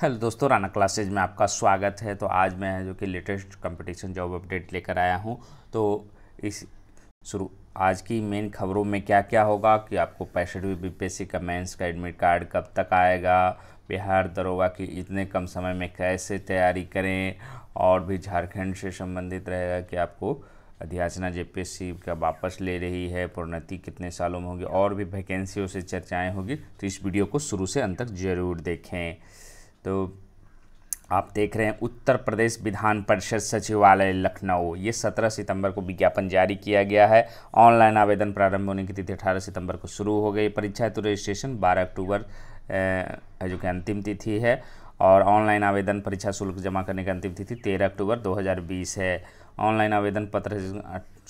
hello दोस्तों Rana classes में आपका स्वागत है तो आज मैं जो कि लेटेस्ट कंपटीशन जॉब अपडेट लेकर आया हूं तो इस शुरू आज की मेन खबरों में क्या क्या होगा कि आपको पैंसठवीं सी का मेन्स का एडमिट कार्ड कब तक आएगा बिहार दरोगा की इतने कम समय में कैसे तैयारी करें और भी झारखंड से संबंधित रहेगा कि आपको अध्याचना जेपीएससी का वापस ले रही है प्रोन्नति कितने सालों में होगी और भी वैकेंसियों से चर्चाएँ होगी तो इस वीडियो को शुरू से अंत तक जरूर देखें तो आप देख रहे हैं उत्तर प्रदेश विधान परिषद सचिवालय लखनऊ ये 17 सितंबर को विज्ञापन जारी किया गया है ऑनलाइन आवेदन प्रारंभ होने की तिथि 18 सितंबर को शुरू हो गई परीक्षा हेतु तो रजिस्ट्रेशन 12 अक्टूबर जो कि अंतिम तिथि है और ऑनलाइन आवेदन परीक्षा शुल्क जमा करने की अंतिम तिथि 13 अक्टूबर 2020 है ऑनलाइन आवेदन पत्र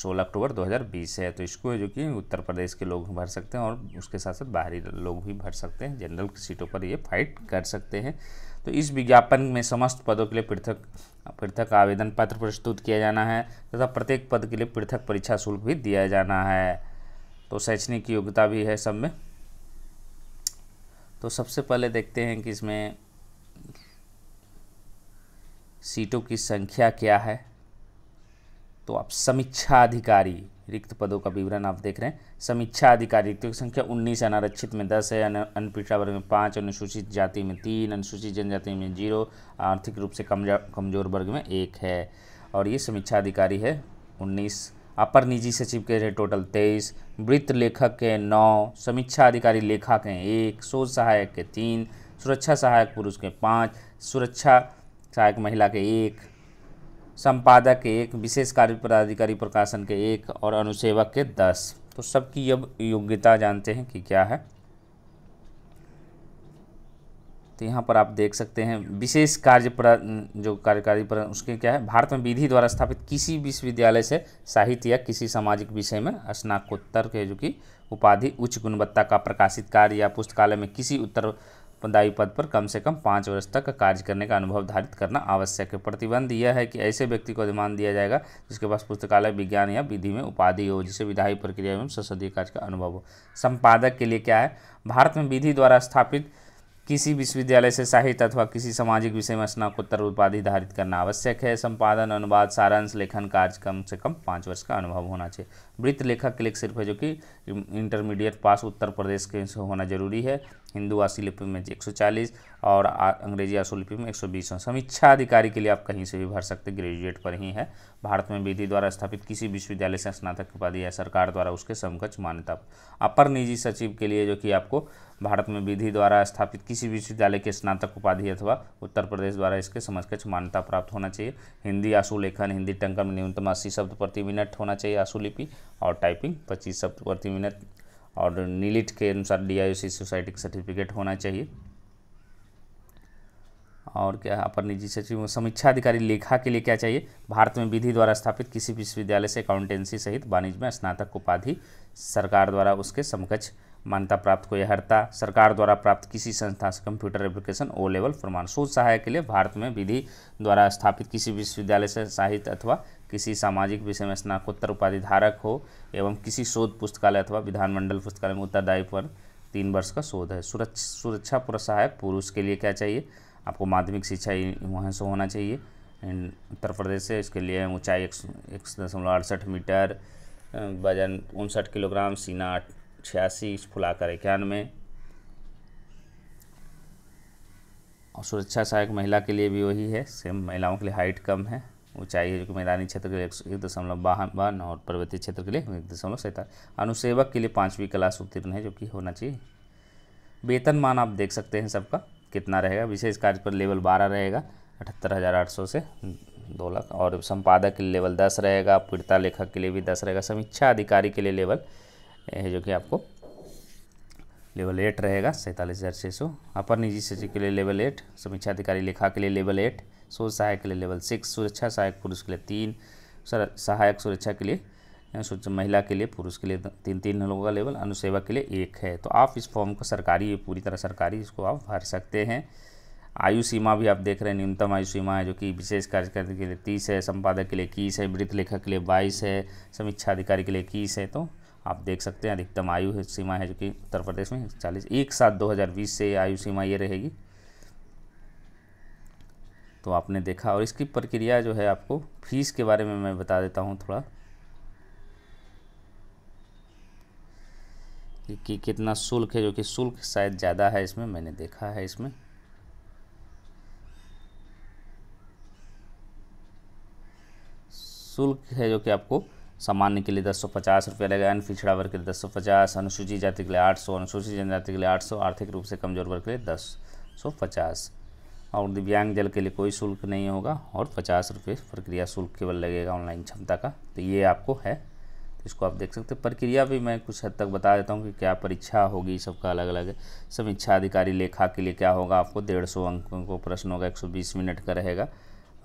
16 अक्टूबर 2020 है तो इसको जो कि उत्तर प्रदेश के लोग भर सकते हैं और उसके साथ साथ बाहरी लोग भी भर सकते हैं जनरल सीटों पर ये फाइट कर सकते हैं तो इस विज्ञापन में समस्त पदों के लिए पृथक पृथक आवेदन पत्र प्रस्तुत किया जाना है तथा प्रत्येक पद के लिए पृथक परीक्षा शुल्क भी दिया जाना है तो शैक्षणिक योग्यता भी है सब में तो सबसे पहले देखते हैं कि इसमें सीटों की संख्या क्या है तो आप समीक्षा अधिकारी रिक्त पदों का विवरण आप देख रहे हैं समीक्षा अधिकारी रिक्तों की संख्या उन्नीस अनारक्षित में दस है अनपिछड़ा वर्ग में पाँच अनुसूचित जाति में तीन अनुसूचित जनजाति में जीरो आर्थिक रूप से कमजोर वर्ग में एक है और ये समीक्षा अधिकारी है उन्नीस अपर निजी सचिव के हैं टोटल तेईस वृत्त लेखक के नौ समीक्षा अधिकारी लेखा के एक शोध सहायक के तीन सुरक्षा सहायक पुरुष के पाँच सुरक्षा सहायक महिला के एक संपादक के एक विशेष कार्य पदाधिकारी प्रकाशन के एक और अनुसेवक के दस तो सबकी अब योग्यता जानते हैं कि क्या है तो यहाँ पर आप देख सकते हैं विशेष कार्य जो कार्यकारी पर उसके क्या है भारत में विधि द्वारा स्थापित किसी विश्वविद्यालय से साहित्य या किसी सामाजिक विषय में स्नाकोत्तर के जो कि उपाधि उच्च गुणवत्ता का प्रकाशित कार्य या पुस्तकालय में किसी उत्तर दायी पद पर कम से कम पाँच वर्ष तक कार्य करने का अनुभव धारित करना आवश्यक है प्रतिबंध यह है कि ऐसे व्यक्ति को अधिमान दिया जाएगा जिसके पास पुस्तकालय विज्ञान या विधि में उपाधि हो जिसे विधायी प्रक्रिया एवं संसदीय कार्य का अनुभव हो संपादक के लिए क्या है भारत में विधि द्वारा स्थापित किसी विश्वविद्यालय से साहित्य अथवा किसी सामाजिक विषय में स्नाकोत्तर उपाधि धारित करना आवश्यक है संपादन अनुवाद सारांश लेखन कार्य कम से कम पाँच वर्ष का अनुभव होना चाहिए वृत्त लेखक के लिए सिर्फ है जो कि इंटरमीडिएट पास उत्तर प्रदेश के होना जरूरी है हिंदू लिपि में 140 और अंग्रेजी आशुलिपि में 120 सौ समीक्षा अधिकारी के लिए आप कहीं से भी भर सकते ग्रेजुएट पर ही है भारत में विधि द्वारा स्थापित किसी विश्वविद्यालय से स्नातक उपाधि या सरकार द्वारा उसके समकक्ष मान्यता अपर निजी सचिव के लिए जो कि आपको भारत में विधि द्वारा स्थापित किसी विश्वविद्यालय के स्नातक उपाधि अथवा उत्तर प्रदेश द्वारा इसके समकक्ष मान्यता प्राप्त होना चाहिए हिंदी आशुलेखन लेखन हिंदी टंकन न्यूनतम अस्सी शब्द प्रति मिनट होना चाहिए आंसू लिपि और टाइपिंग पच्चीस शब्द प्रति मिनट और नीलिट के अनुसार डी आई सोसाइटी का सर्टिफिकेट होना चाहिए और क्या अपर निजी सचिव समीक्षा अधिकारी लेखा के लिए क्या चाहिए भारत में विधि द्वारा स्थापित किसी विश्वविद्यालय से अकाउंटेंसी सहित वाणिज्य में स्नातक उपाधि सरकार द्वारा उसके समकक्ष मान्यता प्राप्त कोई हरता सरकार द्वारा प्राप्त किसी संस्था से कंप्यूटर एप्लीकेशन ओ लेवल प्रमाण शोध सहायक के लिए भारत में विधि द्वारा स्थापित किसी विश्वविद्यालय से साहित्य अथवा किसी सामाजिक विषय में स्नाकोत्तर उपाधि धारक हो एवं किसी शोध पुस्तकालय अथवा विधानमंडल पुस्तकालय में उत्तरदायी पर तीन वर्ष का शोध है सुरक्षा सुरक्षा प्रोत्साहक पुरुष के लिए क्या चाहिए आपको माध्यमिक शिक्षा वहाँ से होना चाहिए उत्तर प्रदेश से इसके लिए ऊंचाई एक, एक दशमलव अड़सठ मीटर वजन उनसठ किलोग्राम सीना छियासी फुलाकर इक्यानवे और सुरक्षा सहायक महिला के लिए भी वही है सेम महिलाओं के लिए हाइट कम है ऊंचाई है जो कि मैदानी क्षेत्र के लिए एक दशमलव बावन और पर्वतीय क्षेत्र के लिए एक दशमलव सैंतालीस अनुसेवक के लिए पाँचवीं क्लास उत्तीर्ण है जो कि होना चाहिए वेतन मान आप देख सकते हैं सबका कितना रहेगा विशेष कार्य पर लेवल बारह रहेगा अठहत्तर हज़ार आठ सौ से दो लाख और संपादक के लिए लेवल दस रहेगा पीड़ता लेखक के लिए भी दस रहेगा समीक्षा अधिकारी के लिए लेवल है जो कि आपको लेवल एट रहेगा सैंतालीस हज़ार छः सौ अपर निजी सचिव के लिए लेवल एट समीक्षा अधिकारी लेखा के लिए लेवल एट शोध सहायक के लिए लेवल सिक्स सुरक्षा सहायक पुरुष के लिए तीन सर सहायक सुरक्षा के लिए महिला के लिए पुरुष के लिए तीन तीन लोगों का लेवल अनुसेवा के लिए एक है तो आप इस फॉर्म को सरकारी पूरी तरह सरकारी इसको आप भर सकते हैं आयु सीमा भी आप देख रहे हैं न्यूनतम आयु सीमा है जो कि विशेष कार्यकर्ता के लिए तीस है संपादक के लिए इक्कीस है वृत्त लेखक के लिए बाईस है समीक्षा अधिकारी के लिए इक्कीस है तो आप देख सकते हैं अधिकतम आयु सीमा है जो कि उत्तर प्रदेश में चालीस एक सात दो हज़ार बीस से आयु सीमा ये रहेगी तो आपने देखा और इसकी प्रक्रिया जो है आपको फीस के बारे में मैं बता देता हूँ थोड़ा कि कितना शुल्क है जो कि शुल्क शायद ज़्यादा है इसमें मैंने देखा है इसमें शुल्क है जो कि आपको सामान्य के लिए दस सौ पचास रुपया लगेगा अन्य पिछड़ा वर्ग के लिए दस सौ पचास अनुसूचित जाति के लिए आठ सौ अनुसूचित जनजाति के लिए आठ सौ आर्थिक रूप से कमजोर वर्ग के लिए दस सौ पचास और दिव्यांग जल के लिए कोई शुल्क नहीं होगा और पचास रुपये प्रक्रिया शुल्क केवल लगेगा ऑनलाइन क्षमता का तो ये आपको है तो इसको आप देख सकते हैं प्रक्रिया भी मैं कुछ हद तक बता देता हूँ कि क्या परीक्षा होगी सबका अलग अलग समीक्षा अधिकारी लेखा के लिए क्या होगा आपको डेढ़ सौ अंकों को प्रश्न होगा एक सौ बीस मिनट का रहेगा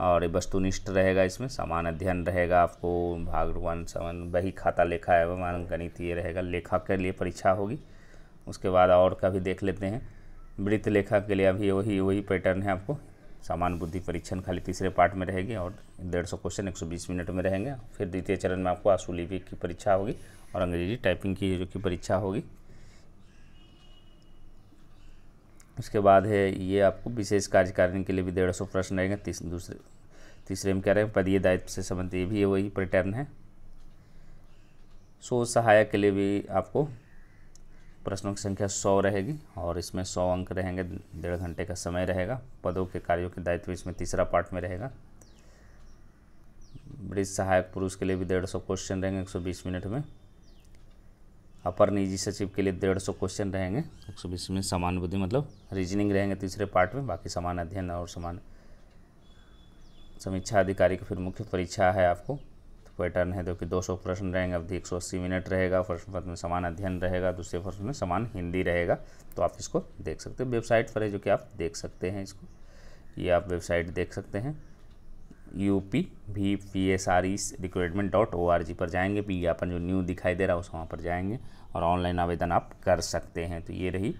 और वस्तुनिष्ठ रहेगा इसमें समान अध्ययन रहेगा आपको भाग वन समान वही खाता लेखा एवं गणित ये रहेगा लेखा के लिए परीक्षा होगी उसके बाद और का भी देख लेते हैं वृत्त लेखा के लिए अभी वही वही पैटर्न है आपको सामान्य बुद्धि परीक्षण खाली तीसरे पार्ट में रहेगी और डेढ़ सौ क्वेश्चन एक सौ बीस मिनट में रहेंगे फिर द्वितीय चरण में आपको आशुलिपि की परीक्षा होगी और अंग्रेजी टाइपिंग की जो की परीक्षा होगी उसके बाद है ये आपको विशेष कार्यकारिणी के लिए भी डेढ़ सौ प्रश्न रहेंगे तीस दूसरे तीसरे में क्या रहे पदीय दायित्व से संबंधित ये भी वही पैटर्न है सो सहायक के लिए भी आपको प्रश्नों की संख्या सौ रहेगी और इसमें सौ अंक रहेंगे डेढ़ घंटे का समय रहेगा पदों के कार्यों के दायित्व इसमें तीसरा पार्ट में रहेगा ब्रिज सहायक पुरुष के लिए भी डेढ़ सौ क्वेश्चन रहेंगे एक सौ बीस मिनट में अपर निजी सचिव के लिए डेढ़ सौ क्वेश्चन रहेंगे एक सौ बीस मिनट समान बुद्धि मतलब रीजनिंग रहेंगे तीसरे पार्ट में बाकी समान अध्ययन और समान समीक्षा अधिकारी की फिर मुख्य परीक्षा है आपको पैटर्न है तो कि 200 प्रश्न रहेंगे अवधि 180 मिनट रहेगा फर्स्ट फर्स्ट में समान अध्ययन रहेगा दूसरे प्रश्न में समान हिंदी रहेगा तो आप इसको देख सकते हैं वेबसाइट पर है जो कि आप देख सकते हैं इसको ये आप वेबसाइट देख सकते हैं यू पी भी P S R E recruitment dot O R G पर जाएंगे अपन जो न्यू दिखाई दे रहा है उस वहाँ पर जाएंगे और ऑनलाइन आवेदन आप कर सकते हैं तो ये रही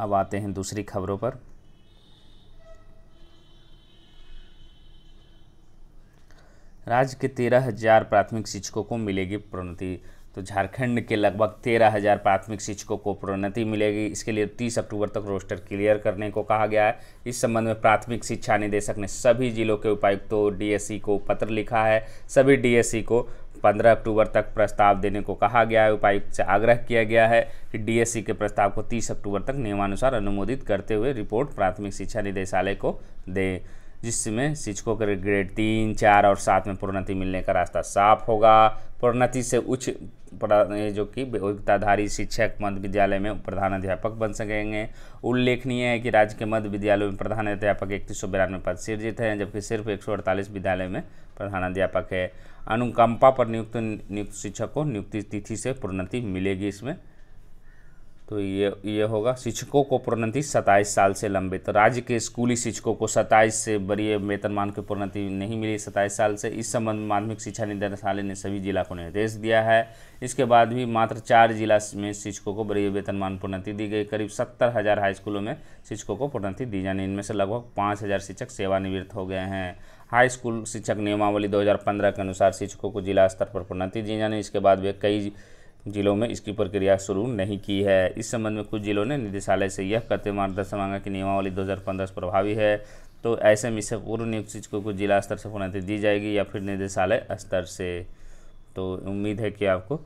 अब आते हैं दूसरी खबरों पर राज्य के तेरह हजार प्राथमिक शिक्षकों को मिलेगी प्रोन्नति तो झारखंड के लगभग तेरह हज़ार प्राथमिक शिक्षकों को प्रोन्नति मिलेगी इसके लिए तीस अक्टूबर तक रोस्टर क्लियर करने को कहा गया है इस संबंध में प्राथमिक शिक्षा निदेशक ने सभी जिलों के उपायुक्तों डीएससी को पत्र लिखा है सभी डीएससी को पंद्रह अक्टूबर तक प्रस्ताव देने को कहा गया है उपायुक्त से आग्रह किया गया है कि डीएससी के प्रस्ताव को तीस अक्टूबर तक नियमानुसार अनुमोदित करते हुए रिपोर्ट प्राथमिक शिक्षा निदेशालय को दें जिसमें शिक्षकों के ग्रेड तीन चार और सात में प्रोन्नति मिलने का रास्ता साफ होगा प्रोन्नति से उच्च जो कि योग्यताधारी शिक्षक मध्य विद्यालय में प्रधानाध्यापक बन सकेंगे उल्लेखनीय है कि राज्य के मध्य विद्यालयों में प्रधानाध्यापक इकतीस सौ बिरानवे पद सृजित हैं जबकि सिर्फ एक सौ अड़तालीस विद्यालय में प्रधानाध्यापक है अनुकंपा पर नियुक्त नियुक्त शिक्षक को नियुक्ति तिथि से प्रोन्नति मिलेगी इसमें तो ये ये होगा शिक्षकों को प्रोन्नति सत्ताईस साल से लंबित राज्य के स्कूली शिक्षकों को सत्ताईस से बड़ी वेतनमान की प्रोन्नति नहीं मिली सत्ताईस साल से इस संबंध में माध्यमिक शिक्षा निदेशालय ने सभी जिला को निर्देश दिया है इसके बाद भी मात्र चार जिला में शिक्षकों को बड़ी वेतनमान प्रोन्नति दी गई करीब सत्तर हज़ार हाई स्कूलों में शिक्षकों को प्रोन्नति दी जानी इनमें से लगभग पाँच हज़ार शिक्षक सेवानिवृत्त हो गए हैं हाई स्कूल शिक्षक नियमावली पंद्रह के अनुसार शिक्षकों को जिला स्तर पर प्रोन्नति दी जानी इसके बाद वे कई जिलों में इसकी प्रक्रिया शुरू नहीं की है इस संबंध में कुछ जिलों ने निदेशालय से यह कहते मार्गदर्शन मांगा कि नियमावली 2015 प्रभावी है तो ऐसे में इससे पूर्व नियुक्त शिक्षकों को जिला स्तर से प्रोन्नति दी जाएगी या फिर निदेशालय स्तर से तो उम्मीद है कि आपको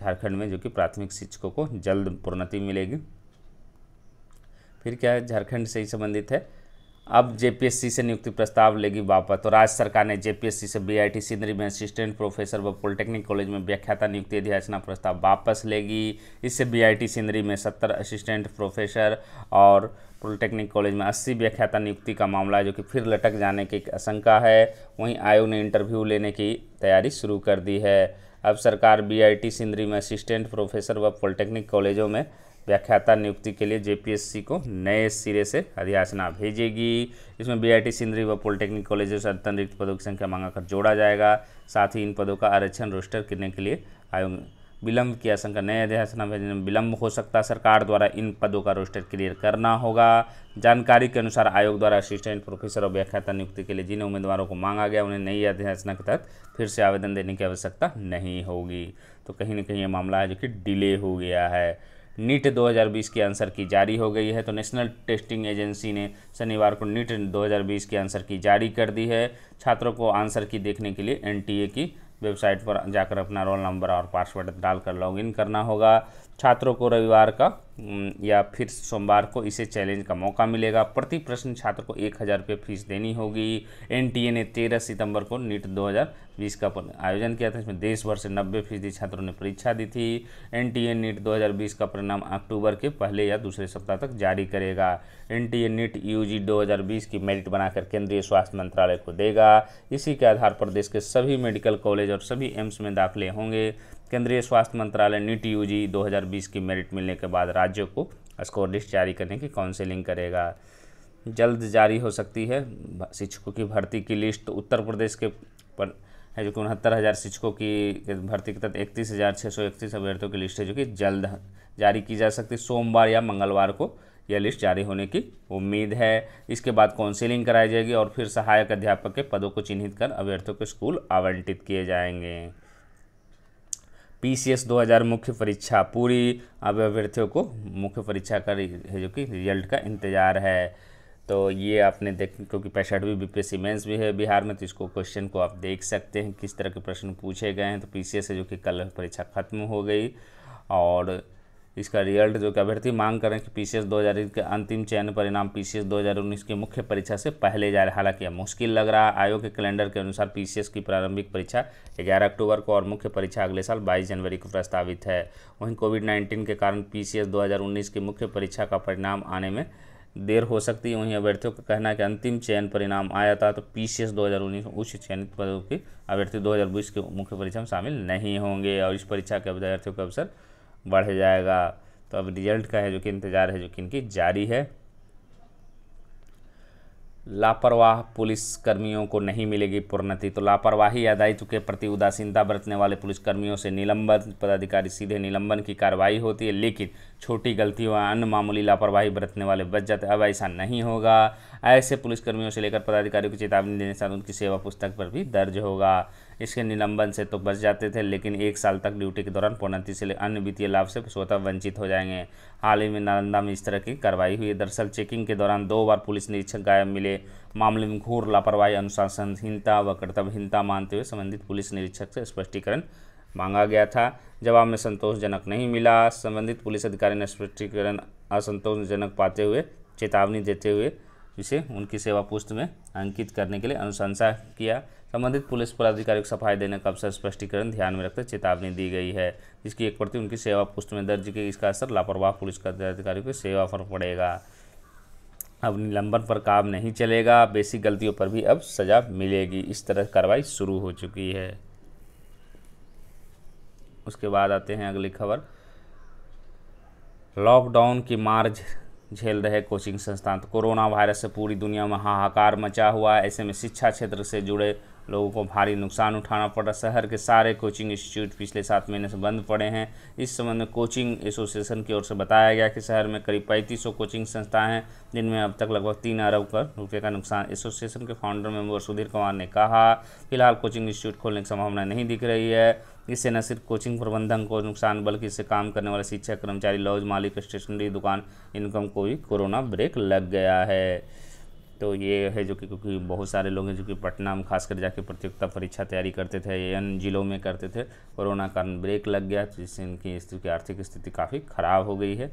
झारखंड में जो कि प्राथमिक शिक्षकों को जल्द प्रोन्नति मिलेगी फिर क्या झारखंड से ही संबंधित है अब जेपीएससी से नियुक्ति प्रस्ताव लेगी वापस तो राज्य सरकार ने जेपीएससी से बीआईटी सिंदरी में असिस्टेंट प्रोफेसर व पॉलिटेक्निक कॉलेज में व्याख्याता नियुक्ति अध्याचना प्रस्ताव वापस लेगी इससे बीआईटी सिंदरी में सत्तर असिस्टेंट प्रोफेसर और पॉलिटेक्निक कॉलेज में अस्सी व्याख्याता नियुक्ति का मामला है जो कि फिर लटक जाने की आशंका है वहीं आयोग ने इंटरव्यू लेने की तैयारी शुरू कर दी है अब सरकार बी सिंदरी में असिस्टेंट प्रोफेसर व पॉलिटेक्निक कॉलेजों में व्याख्याता नियुक्ति के लिए जेपीएससी को नए सिरे से अधियाचना भेजेगी इसमें बीआईटी सिंधरी व पॉलिटेक्निक से अद्यतन रिक्त पदों की संख्या मांगाकर जोड़ा जाएगा साथ ही इन पदों का आरक्षण रोस्टर करने के लिए आयोग विलंब की आशंका नए अध्यासना भेजने में विलंब हो सकता है सरकार द्वारा इन पदों का रोस्टर क्लियर करना होगा जानकारी के अनुसार आयोग द्वारा असिस्टेंट प्रोफेसर और व्याख्याता नियुक्ति के लिए जिन उम्मीदवारों को मांगा गया उन्हें नई अध्यासना के तहत फिर से आवेदन देने की आवश्यकता नहीं होगी तो कहीं ना कहीं ये मामला है जो कि डिले हो गया है नीट 2020 की आंसर की जारी हो गई है तो नेशनल टेस्टिंग एजेंसी ने शनिवार को नीट 2020 के आंसर की जारी कर दी है छात्रों को आंसर की देखने के लिए एनटीए की वेबसाइट पर जाकर अपना रोल नंबर और पासवर्ड डालकर लॉगिन करना होगा छात्रों को रविवार का या फिर सोमवार को इसे चैलेंज का मौका मिलेगा प्रति प्रश्न छात्र को एक हज़ार रुपये फीस देनी होगी एनटीए ने तेरह सितंबर को नीट 2020 का आयोजन किया था इसमें देश भर से नब्बे फीसदी छात्रों ने परीक्षा दी थी एनटीए नीट 2020 का परिणाम अक्टूबर के पहले या दूसरे सप्ताह तक जारी करेगा एनटीए नीट यू जी की मेरिट बनाकर केंद्रीय स्वास्थ्य मंत्रालय को देगा इसी के आधार पर देश के सभी मेडिकल कॉलेज और सभी एम्स में दाखिले होंगे केंद्रीय स्वास्थ्य मंत्रालय नीट यू 2020 की मेरिट मिलने के बाद राज्यों को स्कोर लिस्ट जारी करने की काउंसिलिंग करेगा जल्द जारी हो सकती है शिक्षकों की भर्ती की लिस्ट उत्तर प्रदेश के पर है जो कि उनहत्तर हज़ार शिक्षकों की भर्ती के तहत इकतीस हज़ार छः सौ इकतीस अभ्यर्थियों की लिस्ट है जो कि जल्द जारी की जा सकती है सोमवार या मंगलवार को यह लिस्ट जारी होने की उम्मीद है इसके बाद काउंसिलिंग कराई जाएगी और फिर सहायक अध्यापक के पदों को चिन्हित कर अभ्यर्थियों के स्कूल आवंटित किए जाएंगे पीसीएस 2000 मुख्य परीक्षा पूरी अब अभ्यर्थियों को मुख्य परीक्षा का है जो कि रिजल्ट का इंतज़ार है तो ये आपने देख क्योंकि पैंसठवीं बी पी मेंस भी है बिहार में तो इसको क्वेश्चन को आप देख सकते हैं किस तरह के प्रश्न पूछे गए हैं तो पीसीएस है जो कि कल परीक्षा खत्म हो गई और इसका रिजल्ट जो कि अभ्यर्थी मांग करें कि पी सी एस के अंतिम चयन परिणाम पी सी एस की मुख्य परीक्षा से पहले जा रहा हालांकि मुश्किल लग रहा है आयोग के कैलेंडर के अनुसार पी सी एस की प्रारंभिक परीक्षा 11 अक्टूबर को और मुख्य परीक्षा अगले साल 22 जनवरी को प्रस्तावित है वहीं कोविड नाइन्टीन के कारण पी सी एस की मुख्य परीक्षा का परिणाम आने में देर हो सकती है वहीं अभ्यर्थियों का कहना है कि अंतिम चयन परिणाम आया था तो पी सी एस दो में उच्च चयनित पदों के अभ्यर्थी दो के मुख्य परीक्षा में शामिल नहीं होंगे और इस परीक्षा के अभ्यर्थियों के अवसर बढ़ जाएगा तो अब रिजल्ट का है जो कि इंतज़ार है जो कि इनकी जारी है लापरवाह पुलिस कर्मियों को नहीं मिलेगी पूर्णति तो लापरवाही दायित्व के प्रति उदासीनता बरतने वाले पुलिसकर्मियों से निलंबन पदाधिकारी सीधे निलंबन की कार्रवाई होती है लेकिन छोटी गलती व अन्य मामूली लापरवाही बरतने वाले बच जाते अब ऐसा नहीं होगा ऐसे पुलिसकर्मियों से लेकर पदाधिकारियों की चेतावनी देने साथ उनकी सेवा पुस्तक पर भी दर्ज होगा इसके निलंबन से तो बच जाते थे लेकिन एक साल तक ड्यूटी के दौरान पदोन्नति से अन्य वित्तीय लाभ से स्वतः वंचित हो जाएंगे हाल ही में नालंदा में इस तरह की कार्रवाई हुई दरअसल चेकिंग के दौरान दो बार पुलिस निरीक्षक गायब मिले मामले में घोर लापरवाही अनुशासनहीनता व कर्तव्यहीनता मानते हुए संबंधित पुलिस निरीक्षक से स्पष्टीकरण मांगा गया था जवाब में संतोषजनक नहीं मिला संबंधित पुलिस अधिकारी ने स्पष्टीकरण असंतोषजनक पाते हुए चेतावनी देते हुए इसे उनकी सेवा पुस्त में अंकित करने के लिए अनुशंसा किया संबंधित पुलिस पदाधिकारी को सफाई देने का अवसर स्पष्टीकरण ध्यान में रखते चेतावनी दी गई है जिसकी एक प्रति उनकी सेवा पुस्त में दर्ज की इसका असर लापरवाह पुलिस पदाधिकारियों की सेवा पर पड़ेगा अब निलंबन पर काम नहीं चलेगा बेसिक गलतियों पर भी अब सज़ा मिलेगी इस तरह कार्रवाई शुरू हो चुकी है उसके बाद आते हैं अगली खबर लॉकडाउन की मार झेल रहे कोचिंग संस्थान कोरोना वायरस से पूरी दुनिया में हाहाकार मचा हुआ है ऐसे में शिक्षा क्षेत्र से जुड़े लोगों को भारी नुकसान उठाना पड़ा शहर के सारे कोचिंग इंस्टीट्यूट पिछले सात महीने से बंद पड़े हैं इस संबंध में कोचिंग एसोसिएशन की ओर से बताया गया कि शहर में करीब पैंतीस कोचिंग संस्थाएं हैं जिनमें अब तक लगभग तीन अरब कर रुपये का नुकसान एसोसिएशन के फाउंडर मेंबर सुधीर कुमार ने कहा फिलहाल कोचिंग इंस्टीट्यूट खोलने की संभावना नहीं दिख रही है इससे न सिर्फ कोचिंग प्रबंधन को नुकसान बल्कि इससे काम करने वाले शिक्षक कर्मचारी लॉज मालिक स्टेशनरी दुकान इनकम को भी कोरोना ब्रेक लग गया है तो ये है जो कि क्योंकि बहुत सारे लोग हैं जो कि पटना में खासकर जाके प्रतियोगिता परीक्षा तैयारी करते थे एन जिलों में करते थे कोरोना कारण ब्रेक लग गया जिससे इनकी स्थिति आर्थिक स्थिति काफ़ी ख़राब हो गई है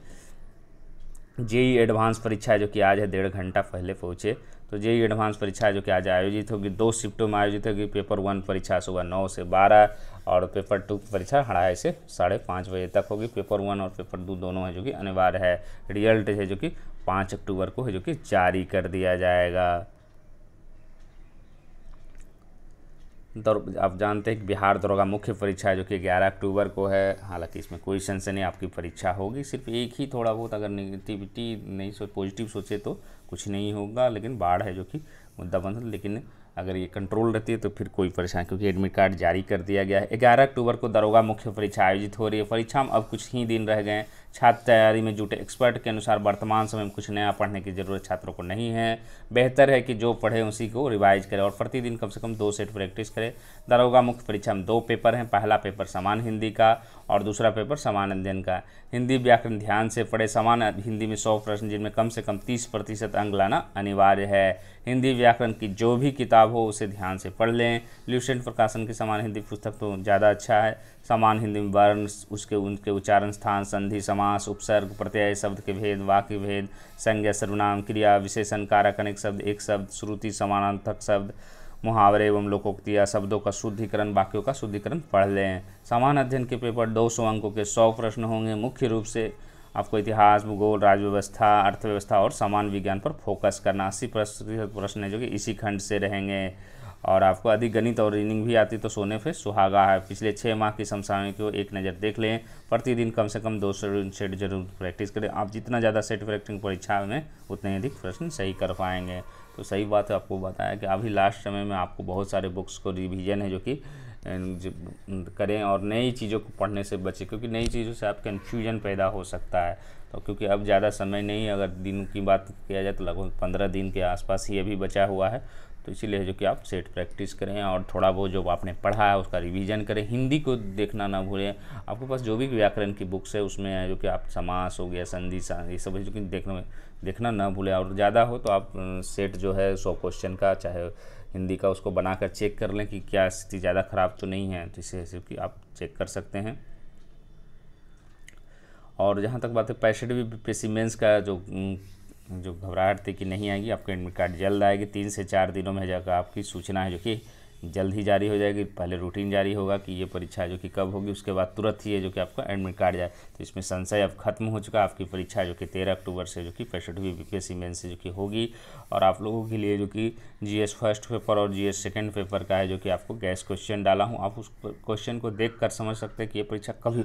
जेई एडवांस परीक्षा है जो कि आज है डेढ़ घंटा पहले पहुँचे तो जेई एडवांस परीक्षा जो कि आज आयोजित होगी दो शिफ्टों में आयोजित होगी पेपर वन परीक्षा सुबह नौ से बारह और पेपर टू परीक्षा अढ़ाई से साढ़े पाँच बजे तक होगी पेपर वन और पेपर टू दोनों है जो कि अनिवार्य है रिजल्ट है जो कि पाँच अक्टूबर को है जो कि जारी कर दिया जाएगा आप जानते हैं कि बिहार दरोगा मुख्य परीक्षा है जो कि 11 अक्टूबर को है हालांकि इसमें कोई सेंशन नहीं आपकी परीक्षा होगी सिर्फ एक ही थोड़ा बहुत अगर निगेटिविटी नहीं सोच पॉजिटिव सोचे तो कुछ नहीं होगा लेकिन बाढ़ है जो कि मुद्दा बंद लेकिन अगर ये कंट्रोल रहती है तो फिर कोई परेशानी क्योंकि एडमिट कार्ड जारी कर दिया गया है ग्यारह अक्टूबर को दरोगा मुख्य परीक्षा आयोजित हो रही है परीक्षा में अब कुछ ही दिन रह गए हैं छात्र तैयारी में जुटे एक्सपर्ट के अनुसार वर्तमान समय में कुछ नया पढ़ने की ज़रूरत छात्रों को नहीं है बेहतर है कि जो पढ़े उसी को रिवाइज करें और प्रतिदिन कम से कम दो सेट प्रैक्टिस करें दरोगा मुख्य परीक्षा में दो पेपर हैं पहला पेपर समान हिंदी का और दूसरा पेपर समान अध्ययन का हिंदी व्याकरण ध्यान से पढ़े समान हिंदी में सौ प्रश्न जिनमें कम से कम तीस प्रतिशत अंक लाना अनिवार्य है हिंदी व्याकरण की जो भी किताब हो उसे ध्यान से पढ़ लें ल्यूसेंट प्रकाशन की समान हिंदी पुस्तक तो ज़्यादा अच्छा है समान हिंदी में वर्ण उसके उनके उच्चारण स्थान संधि समास उपसर्ग प्रत्यय शब्द के भेद वाक्य भेद संज्ञा सर्वनाम क्रिया विशेषण कारक अनेक शब्द एक शब्द श्रुति समानार्थक शब्द मुहावरे एवं लोकोक्तिया शब्दों का शुद्धिकरण वाक्यों का शुद्धिकरण पढ़ लें समान अध्ययन के पेपर 200 अंकों के 100 प्रश्न होंगे मुख्य रूप से आपको इतिहास भूगोल राजव्यवस्था अर्थव्यवस्था और समान विज्ञान पर फोकस करना अस्सी प्रतिशत प्रश्न है जो कि इसी खंड से रहेंगे और आपको यदि गणित और रीनिंग भी आती तो सोने पे सुहागा है पिछले छः माह की समसामयिक को एक नज़र देख लें प्रतिदिन कम से कम दो सेट जरूर प्रैक्टिस करें आप जितना ज़्यादा सेट प्रैक्टिस परीक्षा में उतने अधिक प्रश्न सही कर पाएंगे तो सही बात है आपको बताया कि अभी लास्ट समय में आपको बहुत सारे बुक्स को रिविजन है जो कि करें और नई चीज़ों को पढ़ने से बचें क्योंकि नई चीज़ों से आप कन्फ्यूजन पैदा हो सकता है तो क्योंकि अब ज़्यादा समय नहीं अगर दिन की बात किया जाए तो लगभग पंद्रह दिन के आसपास ही अभी बचा हुआ है तो इसीलिए जो कि आप सेट प्रैक्टिस करें और थोड़ा बहुत जो आपने पढ़ा है उसका रिवीजन करें हिंदी को देखना ना भूलें आपके पास जो भी व्याकरण की बुक्स है उसमें है जो कि आप समास हो गया संधि ये सब जो कि देखना देखना ना भूलें और ज़्यादा हो तो आप सेट जो है सौ क्वेश्चन का चाहे हिंदी का उसको बनाकर चेक कर लें कि क्या स्थिति ज़्यादा ख़राब तो नहीं है तो इसे कि आप चेक कर सकते हैं और जहाँ तक बात है पैसेट भी पेसी का जो जो घबराहट थी कि नहीं आएगी आपका एडमिट कार्ड जल्द आएगी तीन से चार दिनों में जाकर आपकी सूचना है जो कि जल्द ही जारी हो जाएगी पहले रूटीन जारी होगा कि ये परीक्षा जो कि कब होगी उसके बाद तुरंत ही है जो कि आपका एडमिट कार्ड जाए तो इसमें संशय अब खत्म हो चुका आपकी परीक्षा जो कि तेरह अक्टूबर से जो कि पैंसठवीं बी पी मेन से जो कि होगी और आप लोगों के लिए जो कि जी फर्स्ट पेपर और जी एस सेकेंड पेपर का है जो कि आपको गैस क्वेश्चन डाला हूँ आप उस क्वेश्चन को देख कर समझ सकते हैं कि ये परीक्षा कभी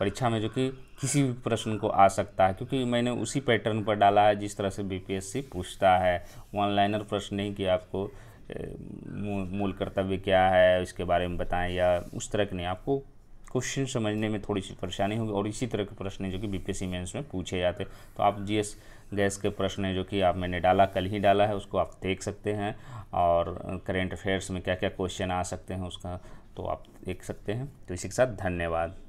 परीक्षा में जो कि किसी भी प्रश्न को आ सकता है क्योंकि मैंने उसी पैटर्न पर डाला है जिस तरह से सी पूछता है वन लाइनर प्रश्न नहीं कि आपको मूल कर्तव्य क्या है इसके बारे में बताएं या उस तरह के नहीं आपको क्वेश्चन समझने में थोड़ी सी परेशानी होगी और इसी तरह के प्रश्न जो कि बीपीएससी मेंस में पूछे जाते हैं तो आप जीएस गैस के प्रश्न जो कि आप मैंने डाला कल ही डाला है उसको आप देख सकते हैं और करेंट अफेयर्स में क्या क्या क्वेश्चन आ सकते हैं उसका तो आप देख सकते हैं तो इसी के साथ धन्यवाद